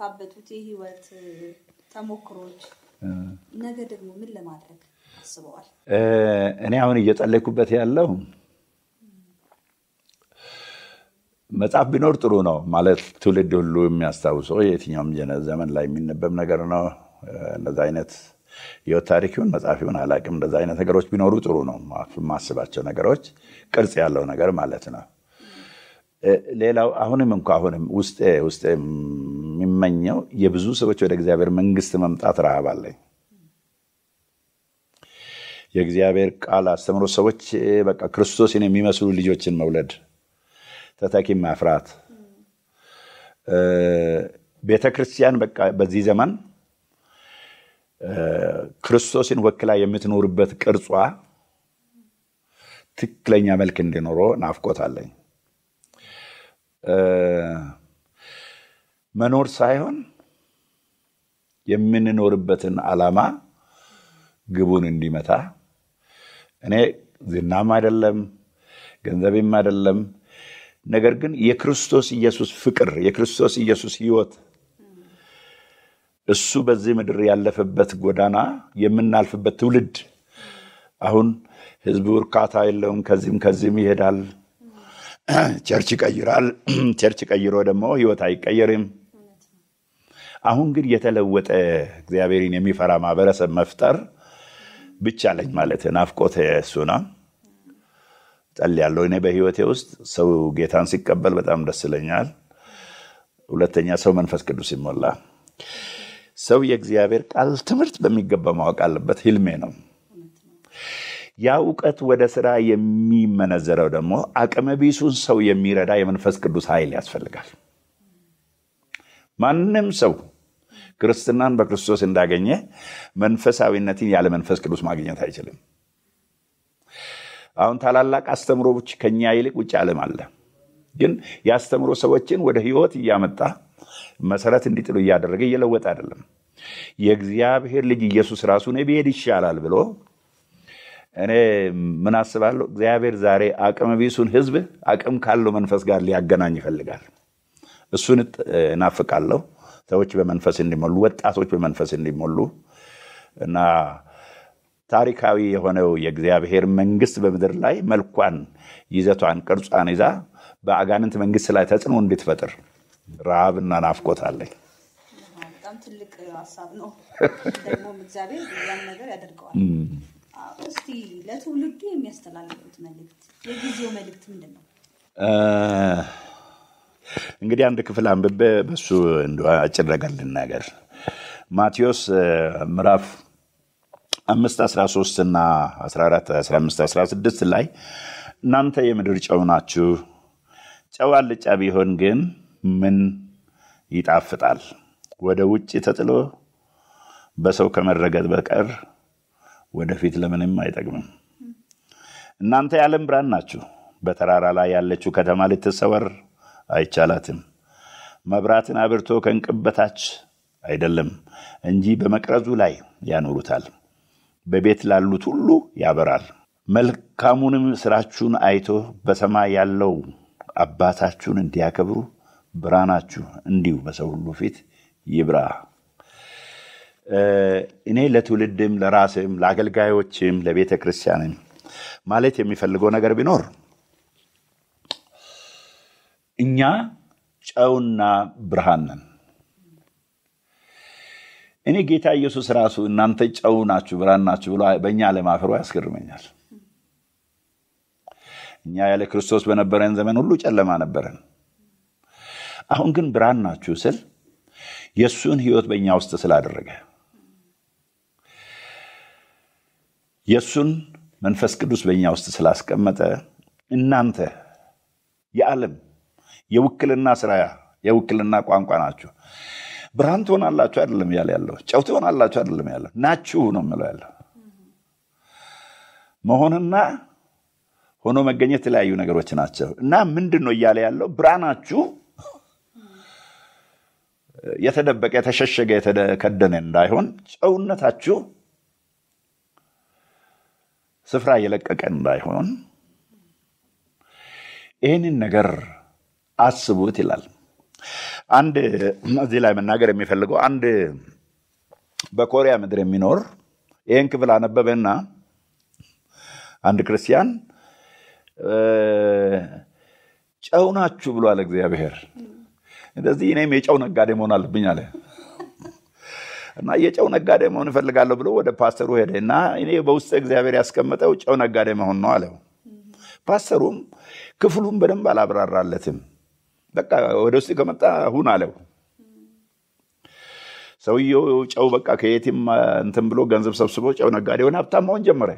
ካካበቱት የህይወት ተሞክሮች ነገ ደግሞ ምን ለማድረግ አስበዋል? እኔ አሁን እየጸለይኩበት ያለው መጽሐፍ ቢኖር ጥሩ ነው ማለት ትውልድ ሁሉ የሚያስታውሰው የትኛውም ዘመን ላይ የሚነበብ ነገር ነው። እንደዛ አይነት የወት ታሪክ ይሁን መጽሐፍ ይሁን አላቅም። እንደዛ አይነት ነገሮች ቢኖሩ ጥሩ ነው። የማስባቸው ነገሮች ቅርጽ ያለው ነገር ማለት ነው። ሌላው አሁንም እንኳ አሁንም ውስጤ ውስጤ የሚመኘው የብዙ ሰዎች ወደ እግዚአብሔር መንግስት መምጣት ረሃብ አለኝ። የእግዚአብሔር ቃል አስተምሮ ሰዎች በቃ ክርስቶስን የሚመስሉ ልጆችን መውለድ፣ ተተኪ ማፍራት፣ ቤተ ክርስቲያን በቃ በዚህ ዘመን ክርስቶስን ወክላ የምትኖርበት ቅርጿ ትክክለኛ መልክ እንዲኖረው ናፍቆት አለኝ። መኖር ሳይሆን የምንኖርበትን ዓላማ ግቡን እንዲመታ እኔ ዝናም አይደለም ገንዘቤም አይደለም፣ ነገር ግን የክርስቶስ ኢየሱስ ፍቅር፣ የክርስቶስ ኢየሱስ ህይወት እሱ በዚህ ምድር ያለፈበት ጎዳና የምናልፍበት ትውልድ አሁን ህዝቡ እርካታ የለውም። ከዚህም ከዚህም ይሄዳል። ቸርች ይቀይራል። ቸርች ቀይሮ ደግሞ ህይወት አይቀየርም። አሁን ግን የተለወጠ እግዚአብሔርን የሚፈራ ማህበረሰብ መፍጠር ብቻ ለኝ ማለት ናፍቆት እሱና ያለው እኔ በህይወቴ ውስጥ ሰው ጌታን ሲቀበል በጣም ደስ ይለኛል። ሁለተኛ ሰው መንፈስ ቅዱስ ይሞላ። ሰው የእግዚአብሔር ቃል ትምህርት በሚገባ ማወቅ አለበት። ህልሜ ነው። ያ እውቀት ወደ ስራ የሚመነዘረው ደግሞ አቅመቢሱን ሰው የሚረዳ የመንፈስ ቅዱስ ኃይል ያስፈልጋል። ማንም ሰው ክርስትናን በክርስቶስ እንዳገኘ መንፈሳዊነትን ያለ መንፈስ ቅዱስ ማግኘት አይችልም። አሁን ታላላቅ አስተምሮች ከኛ ይልቅ ውጭ ዓለም አለ። ግን የአስተምሮ ሰዎችን ወደ ህይወት እያመጣ መሰረት እንዲጥሉ እያደረገ እየለወጠ አይደለም። የእግዚአብሔር ልጅ ኢየሱስ ራሱ እኔ ብሄድ ይሻላል ብሎ እኔ ምን አስባለሁ፣ እግዚአብሔር ዛሬ አቅም ቢሱን ህዝብ አቅም ካለው መንፈስ ጋር ሊያገናኝ ይፈልጋል። እሱን እናፍቃለሁ። ሰዎች በመንፈስ እንዲሞሉ፣ ወጣቶች በመንፈስ እንዲሞሉ እና ታሪካዊ የሆነው የእግዚአብሔር መንግስት በምድር ላይ መልኳን፣ ይዘቷን፣ ቅርጿን ይዛ በአጋንንት መንግስት ላይ ተጽዕኖ እንድትፈጥር ረሃብና ናፍቆት አለኝ። በጣም ትልቅ ሀሳብ ነው። ደግሞ እግዚአብሔር ያን ነገር ያደርገዋል። እስቲ ለትውልዱ የሚያስተላልፉት መልእክት የጊዜው መልእክት ምንድን ነው? እንግዲህ አንድ ክፍል አንብቤ በሱ እንዲ አጭር ነገር ልናገር። ማቴዎስ ምዕራፍ አምስት አስራ ሶስት እና አስራ አራት አስራ አምስት አስራ ስድስት ላይ እናንተ የምድር ጨው ናችሁ፣ ጨው አልጫ ቢሆን ግን ምን ይጣፍጣል? ወደ ውጭ ተጥሎ በሰው ከመረገጥ በቀር ወደፊት ለምንም አይጠቅምም። እናንተ የዓለም ብርሃን ናችሁ። በተራራ ላይ ያለችው ከተማ ልትሰወር አይቻላትም። መብራትን አብርቶ ከእንቅበታች በታች አይደለም እንጂ በመቅረዙ ላይ ያኖሩታል፣ በቤት ላሉት ሁሉ ያበራል። መልካሙንም ስራችሁን አይቶ በሰማይ ያለው አባታችሁን እንዲያከብሩ ብራናችሁ እንዲሁ በሰው ሁሉ ፊት ይብራ። እኔ ለትውልድም ለራስም ለአገልጋዮችም ለቤተ ክርስቲያንም ማለት የሚፈልገው ነገር ቢኖር እኛ ጨውና ብርሃን ነን። እኔ ጌታ ኢየሱስ ራሱ እናንተ ጨው ናችሁ፣ ብርሃን ናችሁ ብሎ በእኛ አለማፍሮ ያስገርመኛል። እኛ ያለ ክርስቶስ በነበረን ዘመን ሁሉ ጨለማ ነበረን። አሁን ግን ብርሃን ናችሁ ስል የእሱን ህይወት በእኛ ውስጥ ስላደረገ የእሱን መንፈስ ቅዱስ በኛ ውስጥ ስላስቀመጠ እናንተ የዓለም የውክልና ስራ የውክልና ቋንቋ ናችሁ። ብርሃን ትሆናላችሁ አይደለም ያለ ያለው ጨው ትሆናላችሁ አይደለም ያለው ናችሁ ነው የምለው ያለው መሆንና ሆኖ መገኘት የተለያዩ ነገሮች ናቸው። እና ምንድን ነው እያለ ያለው ብርሃናችሁ የተደበቀ የተሸሸገ የተከደነ እንዳይሆን ጨውነታችሁ ስፍራ የለቀቀ እንዳይሆን ይህንን ነገር አስቡት ይላል። አንድ እዚህ ላይ መናገር የሚፈልገው አንድ በኮሪያ ምድር የሚኖር ይህን ክፍል አነበበና አንድ ክርስቲያን ጨው ናችሁ ብሏል እግዚአብሔር። እንደዚህ እኔም የጨው ነጋዴ መሆን አለብኝ አለ። እና የጨው ነጋዴ መሆን እፈልጋለሁ ብሎ ወደ ፓስተሩ ሄደ እና እኔ በውስጥ እግዚአብሔር ያስቀመጠው ጨው ነጋዴ መሆን ነው አለው። ፓስተሩም ክፍሉን በደንብ አላብራራለትም። በቃ ወደ ውስጥ ከመጣ ሁን አለው። ሰውየው ጨው በቃ ከየትም እንትን ብሎ ገንዘብ ሰብስቦ ጨው ነጋዴ ሆነ፣ ሀብታም መሆን ጀመረ።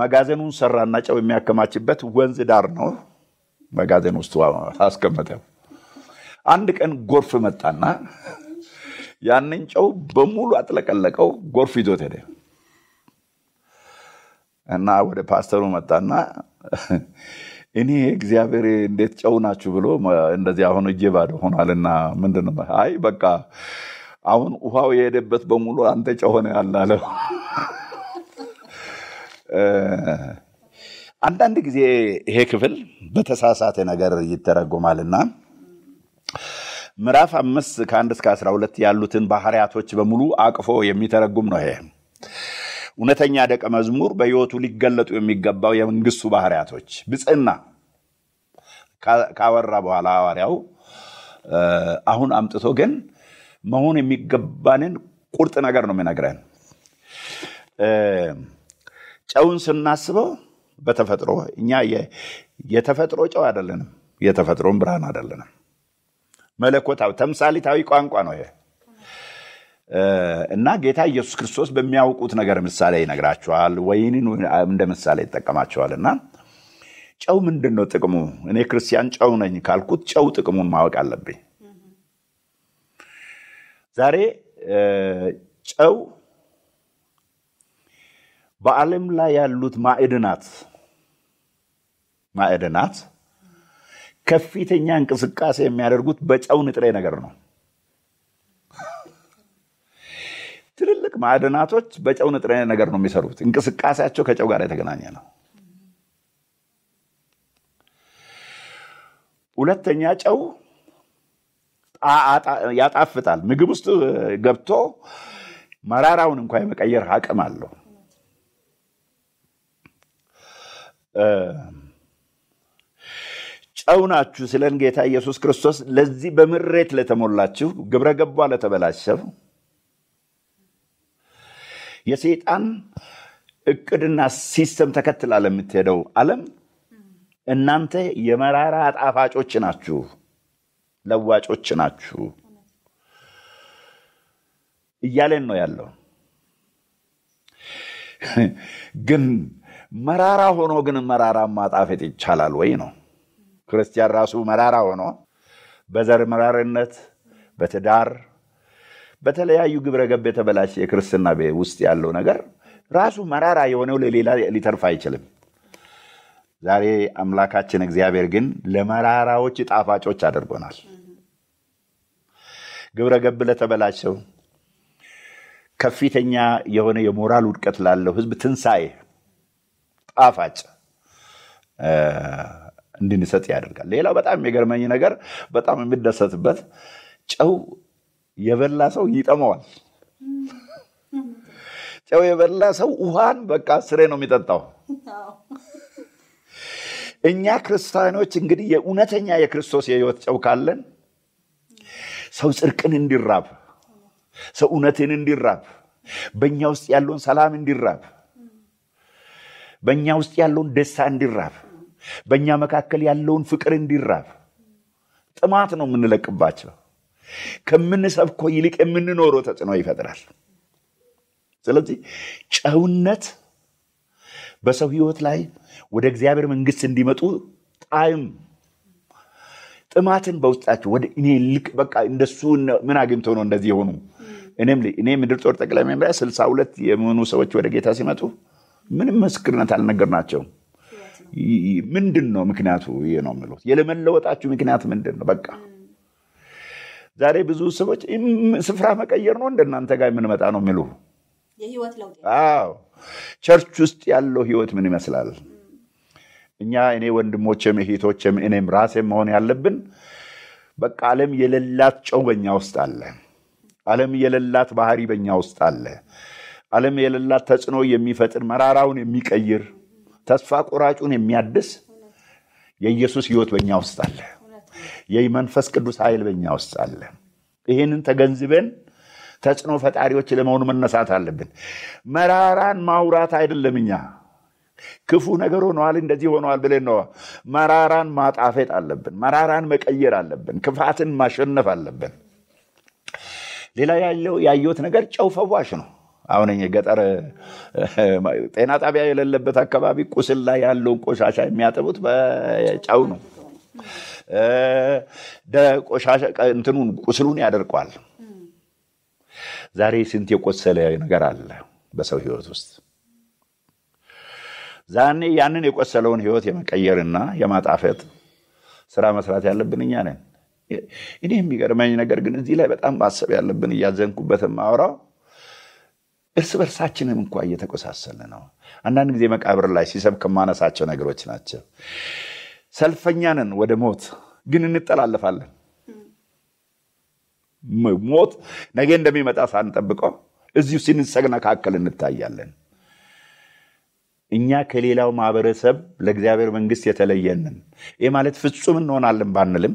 መጋዘኑን ሰራና ጨው የሚያከማችበት ወንዝ ዳር ነው መጋዘን ውስጥ አስቀመጠው። አንድ ቀን ጎርፍ መጣና ያንን ጨው በሙሉ አጥለቀለቀው፣ ጎርፍ ይዞት ሄደ እና ወደ ፓስተሩ መጣና እኔ እግዚአብሔር እንዴት ጨው ናችሁ ብሎ እንደዚህ አሁን እጄ ባዶ ሆኗልና ምንድን ነው? አይ በቃ አሁን ውሃው የሄደበት በሙሉ አንተ ጨው ሆነ አላለው። አንዳንድ ጊዜ ይሄ ክፍል በተሳሳተ ነገር ይተረጎማልና ምዕራፍ አምስት ከአንድ እስከ አስራ ሁለት ያሉትን ባህሪያቶች በሙሉ አቅፎ የሚተረጉም ነው። ይሄ እውነተኛ ደቀ መዝሙር በሕይወቱ ሊገለጡ የሚገባው የመንግስቱ ባህሪያቶች ብፅዕና ካወራ በኋላ ሐዋርያው አሁን አምጥቶ ግን መሆን የሚገባንን ቁርጥ ነገር ነው የሚነግረን። ጨውን ስናስበው በተፈጥሮ እኛ የተፈጥሮ ጨው አይደለንም፣ የተፈጥሮን ብርሃን አይደለንም። መለኮታዊ ተምሳሌታዊ ቋንቋ ነው ይሄ እና ጌታ ኢየሱስ ክርስቶስ በሚያውቁት ነገር ምሳሌ ይነግራቸዋል። ወይንን እንደ ምሳሌ ይጠቀማቸዋል። እና ጨው ምንድን ነው ጥቅሙ? እኔ ክርስቲያን ጨው ነኝ ካልኩት ጨው ጥቅሙን ማወቅ አለብኝ። ዛሬ ጨው በዓለም ላይ ያሉት ማዕድናት ማዕድናት ከፊተኛ እንቅስቃሴ የሚያደርጉት በጨው ንጥሬ ነገር ነው። ትልልቅ ማዕድናቶች በጨው ንጥሬ ነገር ነው የሚሰሩት። እንቅስቃሴያቸው ከጨው ጋር የተገናኘ ነው። ሁለተኛ ጨው ያጣፍጣል። ምግብ ውስጥ ገብቶ መራራውን እንኳ የመቀየር አቅም አለው። ጨው ናችሁ ስለን ጌታ ኢየሱስ ክርስቶስ ለዚህ በምሬት ለተሞላችሁ ግብረ ገቧ ለተበላሸው የሰይጣን እቅድና ሲስተም ተከትላ ለምትሄደው ዓለም እናንተ የመራራ ጣፋጮች ናችሁ፣ ለዋጮች ናችሁ እያለን ነው ያለው። ግን መራራ ሆኖ ግን መራራ ማጣፈጥ ይቻላል ወይ ነው ክርስቲያን ራሱ መራራ ሆኖ በዘር መራርነት፣ በትዳር፣ በተለያዩ ግብረገብ የተበላሸ የክርስትና ውስጥ ያለው ነገር ራሱ መራራ የሆነው ለሌላ ሊተርፍ አይችልም። ዛሬ አምላካችን እግዚአብሔር ግን ለመራራዎች ጣፋጮች አድርጎናል። ግብረ ገብ ለተበላሸው ከፍተኛ የሆነ የሞራል ውድቀት ላለው ሕዝብ ትንሣኤ ጣፋጭ እንድንሰጥ ያደርጋል። ሌላው በጣም የሚገርመኝ ነገር በጣም የሚደሰትበት ጨው የበላ ሰው ይጠመዋል። ጨው የበላ ሰው ውሃን በቃ ስሬ ነው የሚጠጣው። እኛ ክርስቲያኖች እንግዲህ የእውነተኛ የክርስቶስ የህይወት ጨው ካለን ሰው ጽድቅን እንዲራብ፣ ሰው እውነትን እንዲራብ፣ በእኛ ውስጥ ያለውን ሰላም እንዲራብ፣ በእኛ ውስጥ ያለውን ደስታ እንዲራብ በእኛ መካከል ያለውን ፍቅር እንዲራብ ጥማት ነው የምንለቅባቸው። ከምንሰብኮ ይልቅ የምንኖረው ተጽዕኖ ይፈጥራል። ስለዚህ ጨውነት በሰው ሕይወት ላይ ወደ እግዚአብሔር መንግስት እንዲመጡ ጣዕም ጥማትን በውስጣቸው ወደ እኔ ልቅ በቃ እንደሱ ምን አግኝቶ ነው እንደዚህ የሆኑ እኔ ምድር ጦር ጠቅላይ መምሪያ ስልሳ ሁለት የሚሆኑ ሰዎች ወደ ጌታ ሲመጡ ምንም ምስክርነት አልነገርናቸውም። ምንድን ነው ምክንያቱ? ነው የምሉት። የለመለወጣችሁ ምክንያት ምንድን ነው? በቃ ዛሬ ብዙ ሰዎች ስፍራ መቀየር ነው እንደናንተ ጋር የምንመጣ ነው የሚሉ። አዎ ቸርች ውስጥ ያለው ህይወት ምን ይመስላል? እኛ እኔ ወንድሞቼም እህቶቼም እኔም ራሴ መሆን ያለብን በቃ ዓለም የሌላት ጨው በኛ ውስጥ አለ። ዓለም የሌላት ባህሪ በኛ ውስጥ አለ። ዓለም የሌላት ተጽዕኖ የሚፈጥር መራራውን የሚቀይር ተስፋ ቆራጩን የሚያድስ የኢየሱስ ህይወት በኛ ውስጥ አለ። የመንፈስ ቅዱስ ኃይል በኛ ውስጥ አለ። ይህንን ተገንዝበን ተጽዕኖ ፈጣሪዎች ለመሆኑ መነሳት አለብን። መራራን ማውራት አይደለም እኛ ክፉ ነገር ሆነዋል፣ እንደዚህ ሆነዋል ብለን ነው። መራራን ማጣፈጥ አለብን። መራራን መቀየር አለብን። ክፋትን ማሸነፍ አለብን። ሌላ ያለው ያየሁት ነገር ጨው ፈዋሽ ነው። አሁን የገጠር ጤና ጣቢያ የሌለበት አካባቢ ቁስል ላይ ያለውን ቆሻሻ የሚያጥቡት በጨው ነው። ቆሻሻ እንትኑን ቁስሉን ያደርቋል። ዛሬ ስንት የቆሰለ ነገር አለ በሰው ህይወት ውስጥ ዛኔ ያንን የቆሰለውን ህይወት የመቀየርና የማጣፈጥ ስራ መስራት ያለብን እኛ ነን። እኔ የሚገርመኝ ነገር ግን እዚህ ላይ በጣም ማሰብ ያለብን እያዘንኩበትም አውራው እርስ በርሳችንም እንኳ እየተቆሳሰልን ነው። አንዳንድ ጊዜ መቃብር ላይ ሲሰብክ ከማነሳቸው ነገሮች ናቸው። ሰልፈኛንን ወደ ሞት ግን እንጠላለፋለን። ሞት ነገ እንደሚመጣ ሳንጠብቀው እዚሁ መካከል እንታያለን። እኛ ከሌላው ማህበረሰብ ለእግዚአብሔር መንግስት የተለየንን ይህ ማለት ፍጹም እንሆናለን ባንልም፣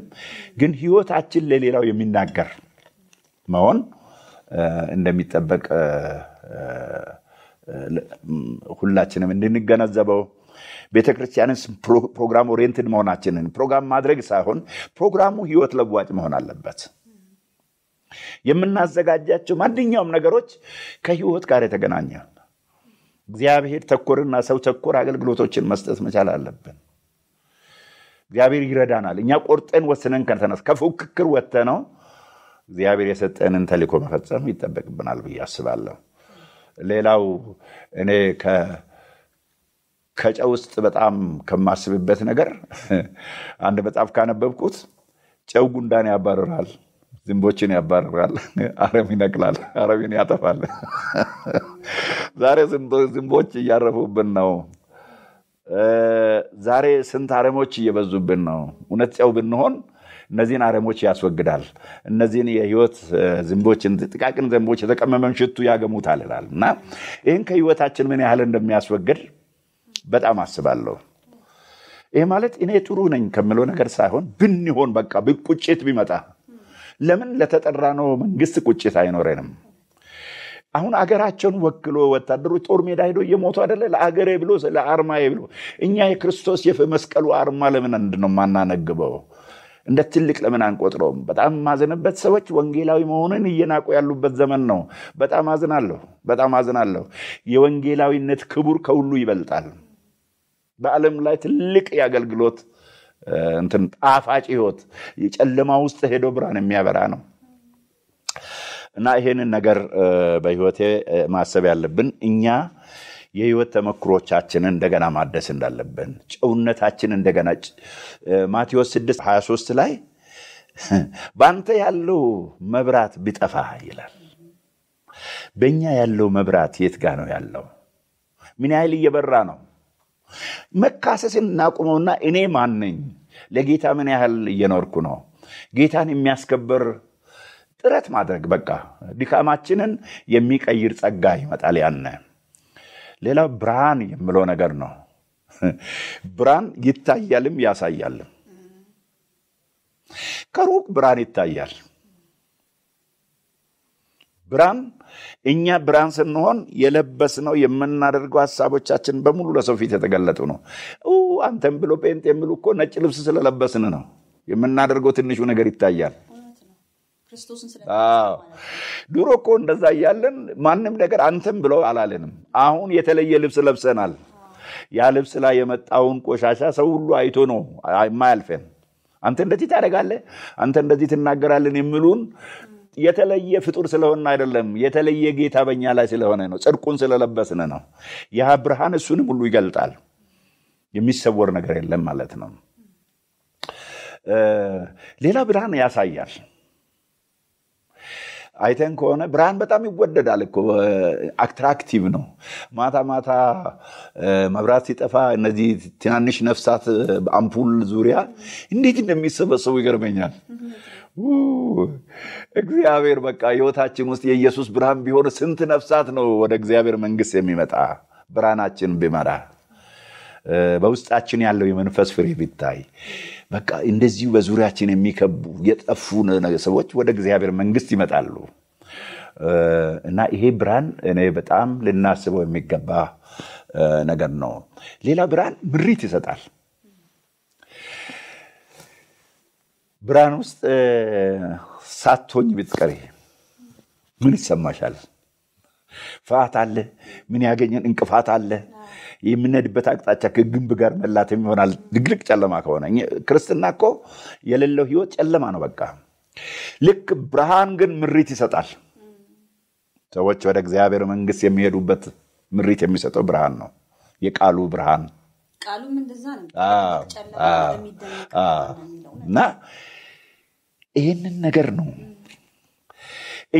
ግን ህይወታችን ለሌላው የሚናገር መሆን እንደሚጠበቅ ሁላችንም እንድንገነዘበው ቤተ ክርስቲያንስ ፕሮግራም ኦሪየንትድ መሆናችንን ፕሮግራም ማድረግ ሳይሆን ፕሮግራሙ ህይወት ለዋጭ መሆን አለበት። የምናዘጋጃቸው ማንኛውም ነገሮች ከህይወት ጋር የተገናኘ እግዚአብሔር ተኮርና ሰው ተኮር አገልግሎቶችን መስጠት መቻል አለብን። እግዚአብሔር ይረዳናል። እኛ ቆርጠን ወስነን ከተነስ ከፉክክር ወጥተነው እግዚአብሔር የሰጠንን ተልዕኮ መፈጸም ይጠበቅብናል ብዬ አስባለሁ። ሌላው እኔ ከጨው ውስጥ በጣም ከማስብበት ነገር አንድ መጽሐፍ ካነበብኩት ጨው ጉንዳን ያባርራል፣ ዝንቦችን ያባርራል፣ አረም ይነቅላል፣ አረምን ያጠፋል። ዛሬ ዝንቦች እያረፉብን ነው። ዛሬ ስንት አረሞች እየበዙብን ነው። እውነት ጨው ብንሆን እነዚህን አረሞች ያስወግዳል። እነዚህን የህይወት ዝንቦችን፣ ጥቃቅን ዘንቦች የተቀመመን ሽቱ ያገሙታል ይላል እና ይህን ከህይወታችን ምን ያህል እንደሚያስወግድ በጣም አስባለሁ። ይህ ማለት እኔ ጥሩ ነኝ ከምለው ነገር ሳይሆን ብንሆን በቃ ቁጭት ቢመጣ ለምን ለተጠራ ነው መንግስት ቁጭት አይኖረንም? አሁን አገራቸውን ወክሎ ወታደሮች ጦር ሜዳ ሄዶ እየሞቱ አደለ? ለአገሬ ብሎ ለአርማዬ ብሎ እኛ የክርስቶስ የመስቀሉ አርማ ለምን እንድነው ማናነግበው? እንደ ትልቅ ለምን አንቆጥረውም? በጣም ማዘንበት ሰዎች ወንጌላዊ መሆንን እየናቁ ያሉበት ዘመን ነው። በጣም አዝናለሁ፣ በጣም አዝናለሁ። የወንጌላዊነት ክቡር ከሁሉ ይበልጣል። በዓለም ላይ ትልቅ የአገልግሎት እንትን ጣፋጭ ህይወት የጨለማ ውስጥ ሄዶ ብርሃን የሚያበራ ነው እና ይሄንን ነገር በህይወቴ ማሰብ ያለብን እኛ የህይወት ተመክሮቻችንን እንደገና ማደስ እንዳለብን ጨውነታችን እንደገና ማቴዎስ 6 23 ላይ በአንተ ያለው መብራት ቢጠፋ ይላል። በእኛ ያለው መብራት የት ጋ ነው ያለው? ምን ያህል እየበራ ነው? መካሰስን እናቁመውና እኔ ማንኝ ለጌታ ምን ያህል እየኖርኩ ነው? ጌታን የሚያስከብር ጥረት ማድረግ በቃ ድካማችንን የሚቀይር ጸጋ ይመጣል ያነ ሌላው ብርሃን የምለው ነገር ነው። ብርሃን ይታያልም ያሳያልም። ከሩቅ ብርሃን ይታያል። ብርሃን እኛ ብርሃን ስንሆን የለበስነው የምናደርገው ሀሳቦቻችን በሙሉ ለሰው ፊት የተገለጡ ነው። አንተም ብሎ ጴንጤ የሚሉ እኮ ነጭ ልብስ ስለለበስን ነው። የምናደርገው ትንሹ ነገር ይታያል። ክርስቶስን ድሮ እኮ እንደዛ እያለን ማንም ነገር አንተም ብለው አላለንም። አሁን የተለየ ልብስ ለብሰናል። ያ ልብስ ላይ የመጣውን ቆሻሻ ሰው ሁሉ አይቶ ነው የማያልፈን። አንተ እንደዚህ ታደርጋለህ፣ አንተ እንደዚህ ትናገራለን የሚሉን የተለየ ፍጡር ስለሆነ አይደለም፣ የተለየ ጌታ በኛ ላይ ስለሆነ ነው። ጽድቁን ስለለበስን ነው። ያ ብርሃን እሱንም ሁሉ ይገልጣል። የሚሰወር ነገር የለም ማለት ነው። ሌላ ብርሃን ያሳያል። አይተን ከሆነ ብርሃን በጣም ይወደዳል እኮ አትራክቲቭ ነው። ማታ ማታ መብራት ሲጠፋ እነዚህ ትናንሽ ነፍሳት በአምፑል ዙሪያ እንዴት እንደሚሰበሰቡ ይገርመኛል። እግዚአብሔር በቃ ህይወታችን ውስጥ የኢየሱስ ብርሃን ቢሆን ስንት ነፍሳት ነው ወደ እግዚአብሔር መንግስት የሚመጣ ብርሃናችን ቢመራ በውስጣችን ያለው የመንፈስ ፍሬ ቢታይ በቃ እንደዚሁ በዙሪያችን የሚከቡ የጠፉ ሰዎች ወደ እግዚአብሔር መንግስት ይመጣሉ እና ይሄ ብርሃን እኔ በጣም ልናስበው የሚገባ ነገር ነው። ሌላ ብርሃን ምሪት ይሰጣል። ብርሃን ውስጥ ሳትሆኝ ብትቀሪ ምን ይሰማሻል? ፍርሃት አለ። ምን ያገኘን እንቅፋት አለ። የምንሄድበት አቅጣጫ ከግንብ ጋር መላት ይሆናል። ድግልቅ ጨለማ ከሆነ ክርስትና እኮ የሌለው ህይወት ጨለማ ነው በቃ። ልክ ብርሃን ግን ምሪት ይሰጣል። ሰዎች ወደ እግዚአብሔር መንግስት የሚሄዱበት ምሪት የሚሰጠው ብርሃን ነው፣ የቃሉ ብርሃን እና ይህንን ነገር ነው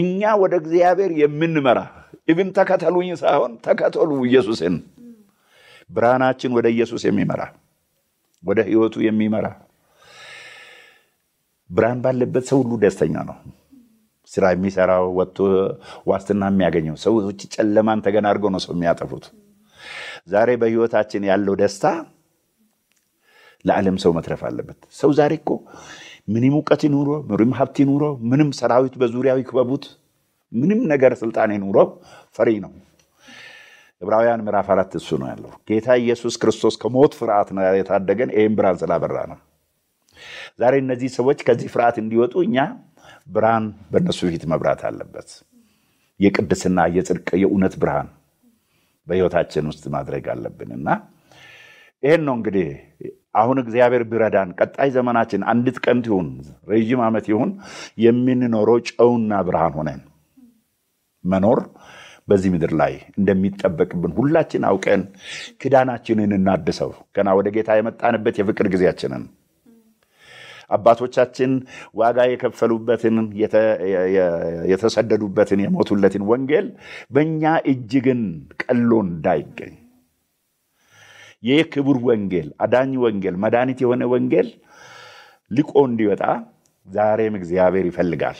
እኛ ወደ እግዚአብሔር የምንመራ ኢብን ተከተሉኝ ሳይሆን ተከተሉ ኢየሱስን ብርሃናችን ወደ ኢየሱስ የሚመራ ወደ ህይወቱ የሚመራ ብርሃን ባለበት ሰው ሁሉ ደስተኛ ነው። ስራ የሚሰራው ወጥቶ ዋስትና የሚያገኘው ሰዎች ጨለማን ተገን አድርገው ነው ሰው የሚያጠፉት። ዛሬ በህይወታችን ያለው ደስታ ለዓለም ሰው መትረፍ አለበት። ሰው ዛሬ እኮ ምንም እውቀት ኑሮ ምንም ሀብት ኑሮ ምንም ሰራዊት በዙሪያው ይክበቡት ምንም ነገር ስልጣኔ ኑሮ ፈሪ ነው። ዕብራውያን ምዕራፍ አራት እሱ ነው ያለው። ጌታ ኢየሱስ ክርስቶስ ከሞት ፍርሃት ነው የታደገን ይህም ብርሃን ስላበራ ነው። ዛሬ እነዚህ ሰዎች ከዚህ ፍርሃት እንዲወጡ እኛ ብርሃን በእነሱ ፊት መብራት አለበት። የቅድስና የጽድቅ የእውነት ብርሃን በሕይወታችን ውስጥ ማድረግ አለብን እና ይህን ነው እንግዲህ አሁን እግዚአብሔር ቢረዳን ቀጣይ ዘመናችን አንዲት ቀን ይሁን ረዥም ዓመት ይሁን የምንኖረው ጨውና ብርሃን ሆነን መኖር በዚህ ምድር ላይ እንደሚጠበቅብን ሁላችን አውቀን ክዳናችንን እናድሰው። ገና ወደ ጌታ የመጣንበት የፍቅር ጊዜያችንን አባቶቻችን ዋጋ የከፈሉበትን የተሰደዱበትን የሞቱለትን ወንጌል በእኛ እጅግን ቀሎ እንዳይገኝ ይህ ክቡር ወንጌል አዳኝ ወንጌል መድኃኒት የሆነ ወንጌል ልቆ እንዲወጣ ዛሬም እግዚአብሔር ይፈልጋል።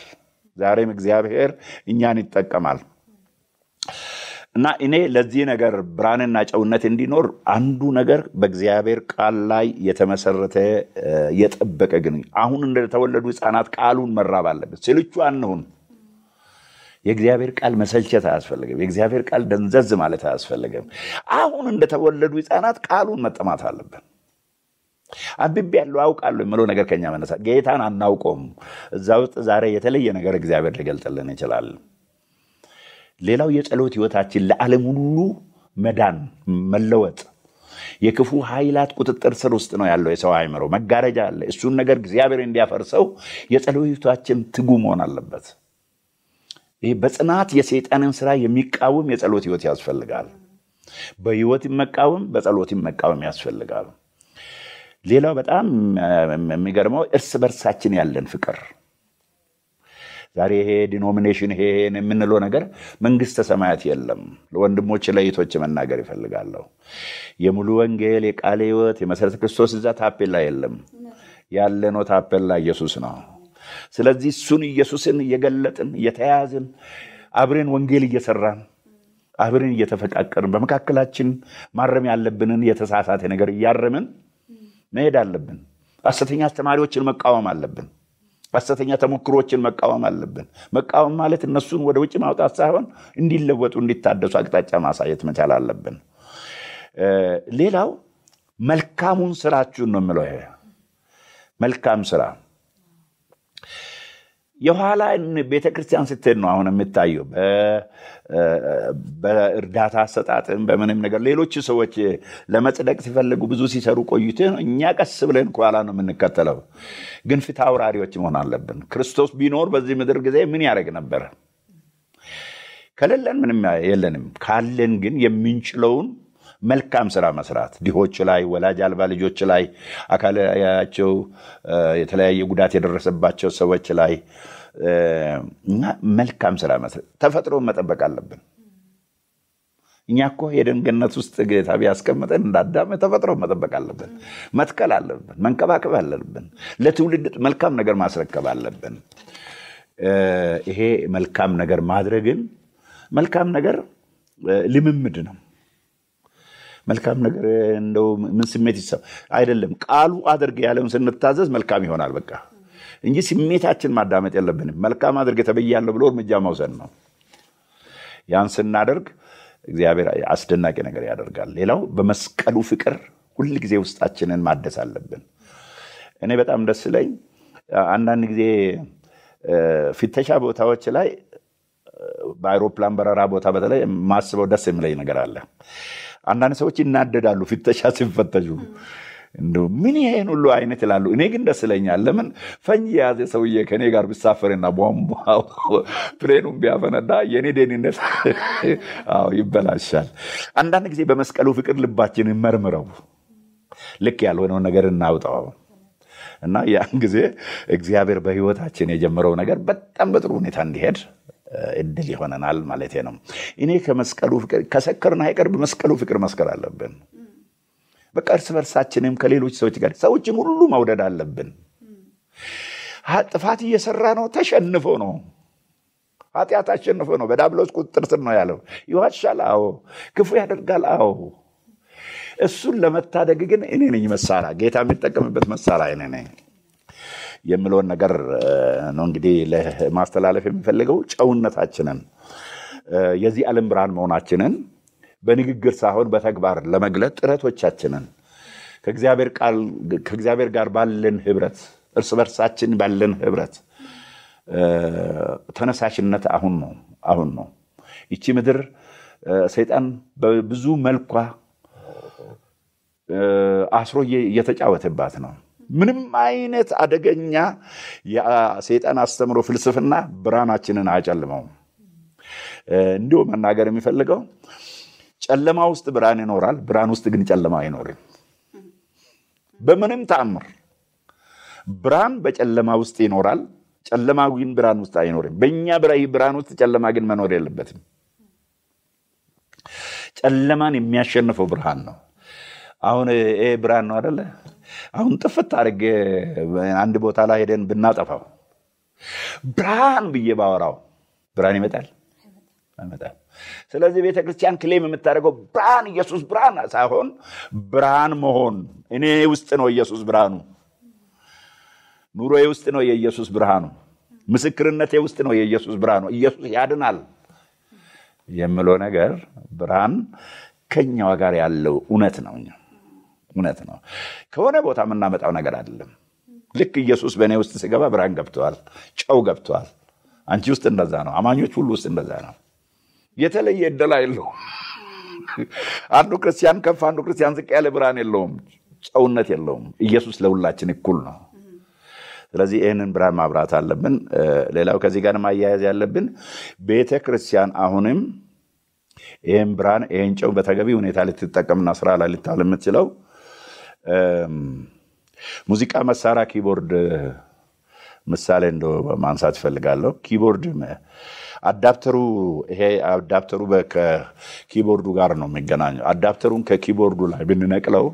ዛሬም እግዚአብሔር እኛን ይጠቀማል። እና እኔ ለዚህ ነገር ብርሃንና ጨውነት እንዲኖር አንዱ ነገር በእግዚአብሔር ቃል ላይ የተመሰረተ የጠበቀ ግን አሁን እንደተወለዱ ህፃናት ቃሉን መራብ አለብን። ስልቹ አንሁን። የእግዚአብሔር ቃል መሰልቸት አያስፈልግም። የእግዚአብሔር ቃል ደንዘዝ ማለት አያስፈልግም። አሁን እንደተወለዱ ህፃናት ቃሉን መጠማት አለብን። አንብቤ ያለው አውቃለሁ የምለው ነገር ከኛ መነሳት ጌታን አናውቀውም። እዛ ውስጥ ዛሬ የተለየ ነገር እግዚአብሔር ሊገልጥልን ይችላል። ሌላው የጸሎት ህይወታችን ለዓለም ሁሉ መዳን መለወጥ የክፉ ኃይላት ቁጥጥር ስር ውስጥ ነው ያለው የሰው አይምሮ መጋረጃ አለ። እሱን ነገር እግዚአብሔር እንዲያፈርሰው የጸሎት ህይወታችን ትጉ መሆን አለበት። ይህ በጽናት የሰይጣንን ስራ የሚቃወም የጸሎት ህይወት ያስፈልጋል። በህይወት መቃወም፣ በጸሎት መቃወም ያስፈልጋል። ሌላው በጣም የሚገርመው እርስ በርሳችን ያለን ፍቅር ዛሬ ይሄ ዲኖሚኔሽን ይሄ የምንለው ነገር መንግስተ ሰማያት የለም። ለወንድሞች ለይቶች መናገር ይፈልጋለሁ። የሙሉ ወንጌል የቃለ ህይወት የመሰረተ ክርስቶስ እዛ ታፔላ የለም። ያለ ነው ታፔላ ኢየሱስ ነው። ስለዚህ እሱን ኢየሱስን እየገለጥን እየተያያዝን አብሬን ወንጌል እየሰራን አብሬን እየተፈቃቀርን በመካከላችን ማረም ያለብንን የተሳሳተ ነገር እያረምን መሄድ አለብን። ሐሰተኛ አስተማሪዎችን መቃወም አለብን። ሐሰተኛ ተሞክሮችን መቃወም አለብን። መቃወም ማለት እነሱን ወደ ውጭ ማውጣት ሳይሆን እንዲለወጡ፣ እንዲታደሱ አቅጣጫ ማሳየት መቻል አለብን። ሌላው መልካሙን ስራችሁን ነው የምለው። ይሄ መልካም ስራ የኋላ ቤተ ክርስቲያን ስትሄድ ነው አሁን የምታዩ በእርዳታ አሰጣጥም በምንም ነገር ሌሎች ሰዎች ለመጽደቅ ሲፈልጉ ብዙ ሲሰሩ ቆዩት። እኛ ቀስ ብለን ከኋላ ነው የምንከተለው። ግን ፊት አውራሪዎች መሆን አለብን። ክርስቶስ ቢኖር በዚህ ምድር ጊዜ ምን ያደረግ ነበር? ከሌለን ምንም የለንም። ካለን ግን የምንችለውን መልካም ስራ መስራት ድሆች ላይ፣ ወላጅ አልባ ልጆች ላይ፣ አካላቸው የተለያየ ጉዳት የደረሰባቸው ሰዎች ላይ እና መልካም ስራ መስራት ተፈጥሮን መጠበቅ አለብን። እኛ እኮ ሄደን ገነት ውስጥ ጌታ ቢያስቀምጠን እንዳዳመ ተፈጥሮ መጠበቅ አለብን። መትከል አለብን። መንከባከብ አለብን። ለትውልድ መልካም ነገር ማስረከብ አለብን። ይሄ መልካም ነገር ማድረግን መልካም ነገር ልምምድ ነው። መልካም ነገር እንደው ምን ስሜት ይሰ አይደለም ቃሉ አድርግ ያለውን ስንታዘዝ መልካም ይሆናል በቃ እንጂ ስሜታችን ማዳመጥ የለብንም። መልካም አድርግ ተብያለሁ ብሎ እርምጃ መውሰድ ነው። ያን ስናደርግ እግዚአብሔር አስደናቂ ነገር ያደርጋል። ሌላው በመስቀሉ ፍቅር ሁል ጊዜ ውስጣችንን ማደስ አለብን። እኔ በጣም ደስ ለኝ አንዳንድ ጊዜ ፍተሻ ቦታዎች ላይ በአይሮፕላን በረራ ቦታ በተለይ ማስበው ደስ የሚለኝ ነገር አለ። አንዳንድ ሰዎች ይናደዳሉ ፍተሻ ሲፈተሹ እንደ ምን ይሄን ሁሉ አይነት ይላሉ። እኔ ግን ደስ ይለኛል። ለምን ፈንጂ የያዘ ሰውዬ ከእኔ ጋር ቢሳፈርና ቧንቧ ፕሌኑን ቢያፈነዳ የእኔ ደህንነት ይበላሻል። አንዳንድ ጊዜ በመስቀሉ ፍቅር ልባችን መርምረው ልክ ያልሆነውን ነገር እናውጣው እና ያን ጊዜ እግዚአብሔር በህይወታችን የጀመረው ነገር በጣም በጥሩ ሁኔታ እንዲሄድ እድል ይሆነናል ማለት ነው። እኔ ከመስቀሉ ፍቅር ከሰከርን አይቀር በመስቀሉ ፍቅር መስከር አለብን። በቃ እርስ በርሳችንም ከሌሎች ሰዎች ጋር ሰዎችን ሁሉ መውደድ አለብን። ጥፋት እየሰራ ነው ተሸንፎ ነው ኃጢአት አሸንፎ ነው። በዳብሎስ ቁጥጥር ስር ነው ያለው። ይዋሻል፣ አዎ፣ ክፉ ያደርጋል፣ አዎ። እሱን ለመታደግ ግን እኔ ነኝ መሳሪያ፣ ጌታ የሚጠቀምበት መሳሪያ እኔ ነኝ። የምለውን ነገር ነው እንግዲህ ለማስተላለፍ የሚፈልገው ጨውነታችንን የዚህ ዓለም ብርሃን መሆናችንን በንግግር ሳይሆን በተግባር ለመግለጥ ጥረቶቻችንን ከእግዚአብሔር ቃል ከእግዚአብሔር ጋር ባለን ህብረት እርስ በርሳችን ባለን ህብረት ተነሳሽነት አሁን ነው አሁን ነው። ይቺ ምድር ሰይጣን በብዙ መልኳ አስሮ እየተጫወተባት ነው። ምንም አይነት አደገኛ የሴጣን አስተምሮ ፍልስፍና ብርሃናችንን አጨልመው። እንዲሁ መናገር የሚፈልገው ጨለማ ውስጥ ብርሃን ይኖራል፣ ብርሃን ውስጥ ግን ጨለማ አይኖርም። በምንም ተአምር ብርሃን በጨለማ ውስጥ ይኖራል፣ ጨለማ ግን ብርሃን ውስጥ አይኖርም። በእኛ ብርሃን ውስጥ ጨለማ ግን መኖር የለበትም። ጨለማን የሚያሸንፈው ብርሃን ነው። አሁን ይሄ ብርሃን ነው አደለ? አሁን ጥፍት አድርጌ አንድ ቦታ ላይ ሄደን ብናጠፋው ብርሃን ብዬ ባወራው ብርሃን ይመጣል ስለዚህ ቤተ ክርስቲያን ክሌም የምታደርገው ብርሃን ኢየሱስ ብርሃን ሳይሆን ብርሃን መሆን እኔ ውስጥ ነው ኢየሱስ ብርሃኑ፣ ኑሮዬ ውስጥ ነው የኢየሱስ ብርሃኑ፣ ምስክርነቴ ውስጥ ነው የኢየሱስ ብርሃኑ። ኢየሱስ ያድናል የምለው ነገር ብርሃን ከኛዋ ጋር ያለው እውነት ነው። እውነት ነው። ከሆነ ቦታ የምናመጣው ነገር አይደለም። ልክ ኢየሱስ በእኔ ውስጥ ሲገባ ብርሃን ገብተዋል፣ ጨው ገብተዋል። አንቺ ውስጥ እንደዛ ነው። አማኞች ሁሉ ውስጥ እንደዛ ነው። የተለየ እድል የለውም። አንዱ ክርስቲያን ከፍ፣ አንዱ ክርስቲያን ዝቅ ያለ ብርሃን የለውም፣ ጨውነት የለውም። ኢየሱስ ለሁላችን እኩል ነው። ስለዚህ ይህንን ብርሃን ማብራት አለብን። ሌላው ከዚህ ጋር ማያያዝ ያለብን ቤተ ክርስቲያን አሁንም ይህን ብርሃን ይህን ጨው በተገቢ ሁኔታ ልትጠቀምና ስራ ላይ ልታል የምትችለው ሙዚቃ መሳሪያ ኪቦርድ ምሳሌ እንደ ማንሳት ይፈልጋለሁ። ኪቦርድ አዳፕተሩ ይሄ አዳፕተሩ ከኪቦርዱ ጋር ነው የሚገናኘው። አዳፕተሩን ከኪቦርዱ ላይ ብንነቅለው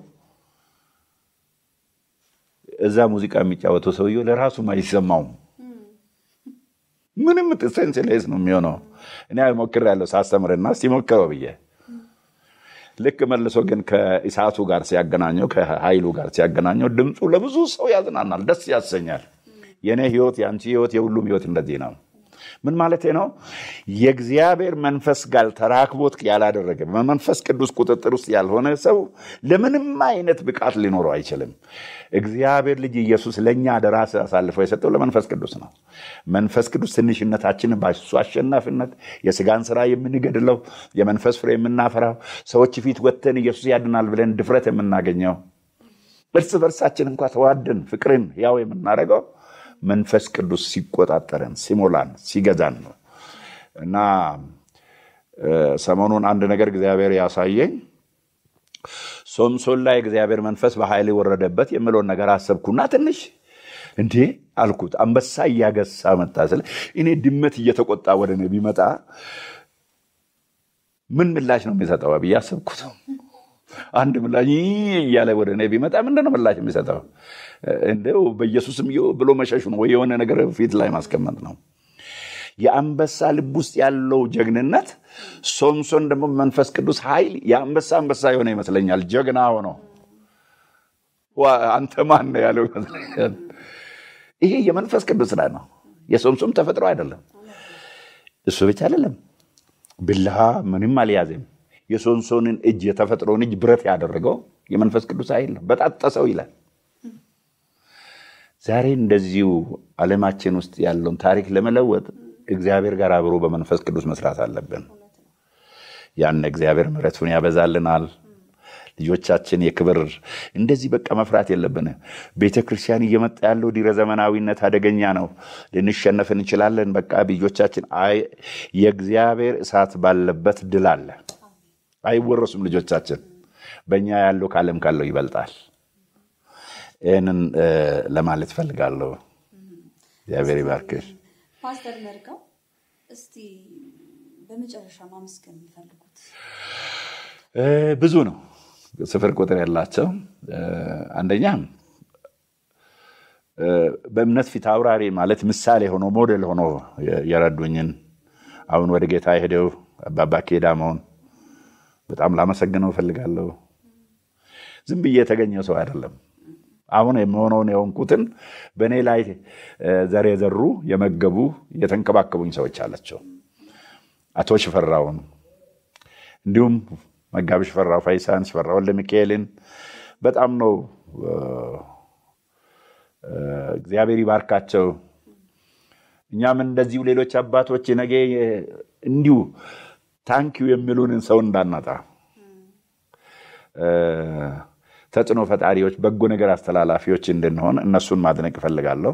እዛ ሙዚቃ የሚጫወተው ሰውየው ለራሱም አይሰማውም። ምንም ሴንስሌስ ነው የሚሆነው። እኔ ያለው ሳስተምርና እስኪ ሞክረው ብዬ ልክ መልሶ ግን ከእሳቱ ጋር ሲያገናኘው ከኃይሉ ጋር ሲያገናኘው ድምፁ ለብዙ ሰው ያዝናናል፣ ደስ ያሰኛል። የእኔ ህይወት፣ የአንቺ ህይወት፣ የሁሉም ህይወት እንደዚህ ነው። ምን ማለት ነው? የእግዚአብሔር መንፈስ ጋር ተራክቦት ያላደረገ በመንፈስ ቅዱስ ቁጥጥር ውስጥ ያልሆነ ሰው ለምንም አይነት ብቃት ሊኖረው አይችልም። እግዚአብሔር ልጅ ኢየሱስ ለእኛ አደራ አሳልፈው የሰጠው ለመንፈስ ቅዱስ ነው። መንፈስ ቅዱስ ትንሽነታችንን በሱ አሸናፊነት የስጋን ስራ የምንገድለው የመንፈስ ፍሬ የምናፈራው ሰዎች ፊት ወጥተን ኢየሱስ ያድናል ብለን ድፍረት የምናገኘው እርስ በርሳችን እንኳ ተዋደን ፍቅርን ያው የምናደርገው መንፈስ ቅዱስ ሲቆጣጠረን፣ ሲሞላን፣ ሲገዛን ነው እና ሰሞኑን አንድ ነገር እግዚአብሔር ያሳየኝ ሶምሶን ላይ እግዚአብሔር መንፈስ በኃይል ወረደበት የምለውን ነገር አሰብኩና ትንሽ እንዴ አልኩት። አንበሳ እያገሳ መጣ ስለ እኔ ድመት እየተቆጣ ወደ ቢመጣ ምን ምላሽ ነው የሚሰጠው ብዬ አሰብኩት። አንድ ምላኝ እያለ ወደ እኔ ቢመጣ ምንድን ነው ምላሽ የሚሰጠው? እንደው በኢየሱስም ብሎ መሸሹ ነው ወይ የሆነ ነገር ፊት ላይ ማስቀመጥ ነው። የአንበሳ ልብ ውስጥ ያለው ጀግንነት፣ ሶምሶን ደግሞ መንፈስ ቅዱስ ኃይል የአንበሳ አንበሳ የሆነ ይመስለኛል። ጀግና ሆኖ አንተ ማን ነው ያለው ይመስለኛል። ይሄ የመንፈስ ቅዱስ ላይ ነው። የሶምሶም ተፈጥሮ አይደለም። እሱ ብቻ አይደለም፣ ብልሃ ምንም አልያዘም። የሶንሶንን እጅ የተፈጥሮን እጅ ብረት ያደረገው የመንፈስ ቅዱስ ኃይል ነው። በጣጠሰው ይላል። ዛሬ እንደዚሁ ዓለማችን ውስጥ ያለውን ታሪክ ለመለወጥ እግዚአብሔር ጋር አብሮ በመንፈስ ቅዱስ መስራት አለብን። ያን እግዚአብሔር ምሕረቱን ያበዛልናል። ልጆቻችን የክብር እንደዚህ በቃ መፍራት የለብን። ቤተ ክርስቲያን እየመጣ ያለው ዲረ ዘመናዊነት አደገኛ ነው። ልንሸነፍ እንችላለን። በቃ ልጆቻችን አይ የእግዚአብሔር እሳት ባለበት ድል አለ። አይወረሱም ልጆቻችን። በእኛ ያለው ከዓለም ካለው ይበልጣል። ይህንን ለማለት ይፈልጋለሁ እግዚአብሔር ይባርክሽ። ፓስተር መርጋው እስቲ በመጨረሻ ማመስገን የሚፈልጉት ብዙ ነው፣ ስፍር ቁጥር ያላቸው አንደኛ በእምነት ፊት አውራሪ ማለት ምሳሌ ሆኖ ሞዴል ሆኖ የረዱኝን አሁን ወደ ጌታ ሄደው አባባ መሆን በጣም ላመሰግነው እፈልጋለሁ። ዝም ብዬ የተገኘ ሰው አይደለም። አሁን የምሆነውን የሆንኩትን በእኔ ላይ ዘር የዘሩ የመገቡ የተንከባከቡኝ ሰዎች አላቸው። አቶ ሽፈራውን እንዲሁም መጋቢ ሽፈራው ፋይሳን፣ ሽፈራው ወልደ ሚካኤልን በጣም ነው እግዚአብሔር ይባርካቸው። እኛም እንደዚሁ ሌሎች አባቶች ነገ እንዲሁ ታንኪዩ የሚሉንን ሰው እንዳናጣ ተጽዕኖ ፈጣሪዎች፣ በጎ ነገር አስተላላፊዎች እንድንሆን እነሱን ማድነቅ እፈልጋለሁ።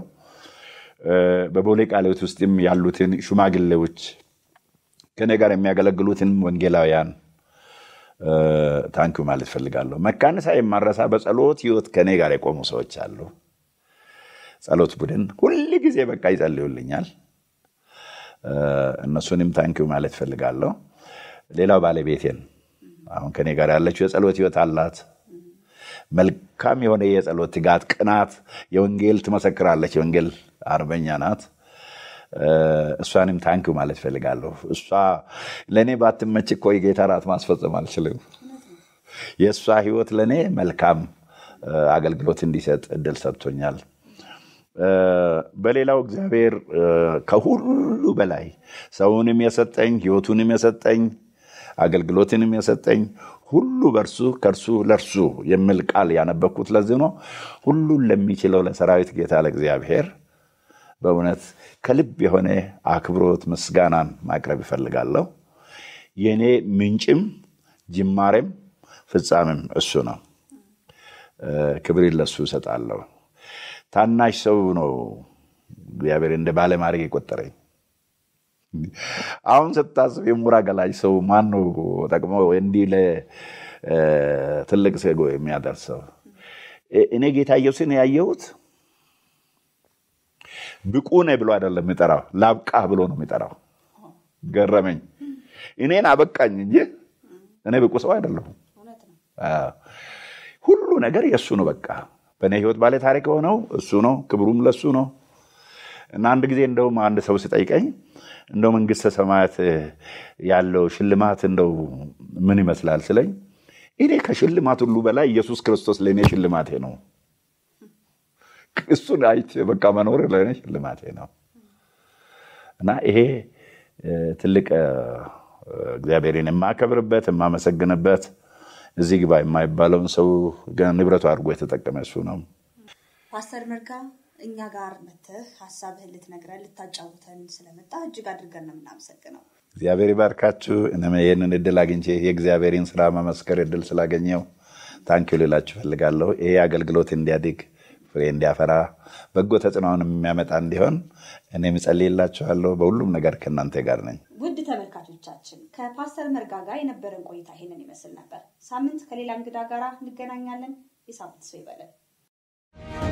በቦሌ ቃለ ሕይወት ውስጥም ያሉትን ሽማግሌዎች፣ ከኔ ጋር የሚያገለግሉትን ወንጌላውያን ታንኪዩ ማለት እፈልጋለሁ። መካንሳ የማረሳ በጸሎት ህይወት ከኔ ጋር የቆሙ ሰዎች አሉ። ጸሎት ቡድን ሁል ጊዜ በቃ ይጸልዩልኛል። እነሱንም ታንኪዩ ማለት እፈልጋለሁ። ሌላው ባለቤቴን አሁን ከኔ ጋር ያለችው የጸሎት ህይወት አላት። መልካም የሆነ የጸሎት ትጋት፣ ቅናት፣ የወንጌል ትመሰክራለች። የወንጌል አርበኛ ናት። እሷንም ታንኪው ማለት ይፈልጋለሁ። እሷ ለእኔ ባትመች እኮ የጌታ ራት ማስፈጸም አልችልም። የእሷ ህይወት ለእኔ መልካም አገልግሎት እንዲሰጥ እድል ሰጥቶኛል። በሌላው እግዚአብሔር ከሁሉ በላይ ሰውንም የሰጠኝ ህይወቱንም የሰጠኝ አገልግሎትንም የሰጠኝ ሁሉ በእርሱ ከእርሱ ለእርሱ የሚል ቃል ያነበኩት ለዚህ ነው። ሁሉን ለሚችለው ለሰራዊት ጌታ ለእግዚአብሔር በእውነት ከልብ የሆነ አክብሮት ምስጋናን ማቅረብ ይፈልጋለሁ። የእኔ ምንጭም ጅማሬም ፍጻሜም እሱ ነው። ክብሪን ለሱ እሰጣለሁ። ታናሽ ሰው ነው እግዚአብሔር እንደ ባለማድረግ የቆጠረኝ አሁን ስታስብ የሙራ ገላጅ ሰው ማን ነው ጠቅሞ እንዲህ ለትልቅ ሴጎ የሚያደርሰው? እኔ ጌታ ኢየሱስን ያየሁት ብቁ ነህ ብሎ አይደለም የሚጠራው፣ ላብቃህ ብሎ ነው የሚጠራው። ገረመኝ። እኔን አበቃኝ እንጂ እኔ ብቁ ሰው አይደለሁ። ሁሉ ነገር የእሱ ነው። በቃ በእኔ ህይወት ባለ ታሪክ የሆነው እሱ ነው። ክብሩም ለሱ ነው። እና አንድ ጊዜ እንደውም አንድ ሰው ሲጠይቀኝ እንደው መንግስተ ሰማያት ያለው ሽልማት እንደው ምን ይመስላል ስለኝ እኔ ከሽልማት ሁሉ በላይ ኢየሱስ ክርስቶስ ለእኔ ሽልማቴ ነው። እሱን አይቼ በቃ መኖር ለእኔ ሽልማቴ ነው እና ይሄ ትልቅ እግዚአብሔርን የማከብርበት የማመሰግንበት እዚህ ግባ የማይባለውን ሰው ንብረቱ አድርጎ የተጠቀመ እሱ ነው። ፓስተር መልካም እኛ ጋር መተህ ሀሳብህን ልትነግረን ልታጫውተን ስለመጣ እጅግ አድርገን ነው የምናመሰግነው። እግዚአብሔር ይባርካችሁ። ይህንን እድል አግኝቼ የእግዚአብሔርን ስራ መመስከር እድል ስላገኘው ታንኪ ልላችሁ ፈልጋለሁ። ይሄ አገልግሎት እንዲያድግ ፍሬ እንዲያፈራ በጎ ተጽዕኖውን የሚያመጣ እንዲሆን እኔም እጸልይላችኋለሁ። በሁሉም ነገር ከእናንተ ጋር ነኝ። ውድ ተመልካቾቻችን ከፓስተር መርጋ ጋር የነበረን ቆይታ ይሄንን ይመስል ነበር። ሳምንት ከሌላ እንግዳ ጋር እንገናኛለን። የሳምንት ሰው ይበለን።